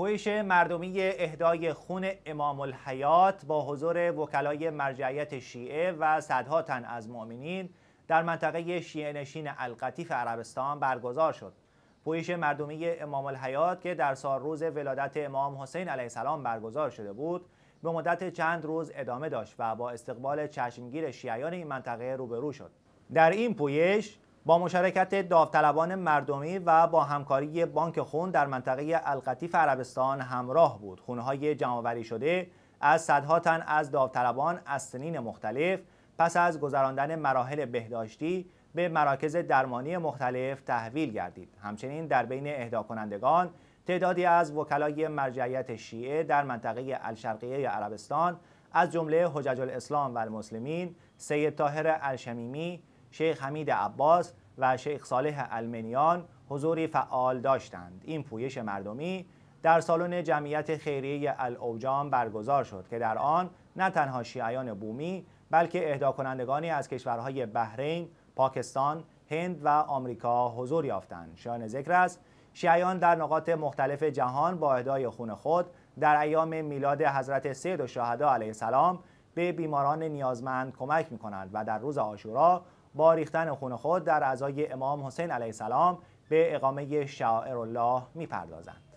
پویش مردمی اهدای خون امام الحیات با حضور وکلای مرجعیت شیعه و صدها تن از مؤمنین در منطقه شیعه نشین القطیف عربستان برگزار شد. پویش مردمی امام الحیات که در سال روز ولادت امام حسین علیه السلام برگزار شده بود به مدت چند روز ادامه داشت و با استقبال چشمگیر شیعیان این منطقه روبرو شد. در این پویش با مشارکت داوطلبان مردمی و با همکاری بانک خون در منطقه القطیف عربستان همراه بود خونهای جمعآوری شده از صدها تن از داوطلبان از سنین مختلف پس از گذراندن مراحل بهداشتی به مراکز درمانی مختلف تحویل گردید همچنین در بین اهدا کنندگان تعدادی از وکلای مرجعیت شیعه در منطقه الشرقیه عربستان از جمله حجج الاسلام و المسلمین سید طاهر الشمیمی شیخ حمید عباس و شیخ صالح المنیان حضوری فعال داشتند این پویش مردمی در سالن جمعیت خیریه الاوجام برگزار شد که در آن نه تنها شیعیان بومی بلکه اهدا کنندگانی از کشورهای بحرین، پاکستان، هند و آمریکا حضور یافتند. شایان ذکر است شیعیان در نقاط مختلف جهان با اهدای خون خود در ایام میلاد حضرت سید و علیه السلام به بیماران نیازمند کمک می کنند و در روز آشورا با ریختن خون خود در اعضای امام حسین علیه السلام به اقامه شعائر الله میپردازند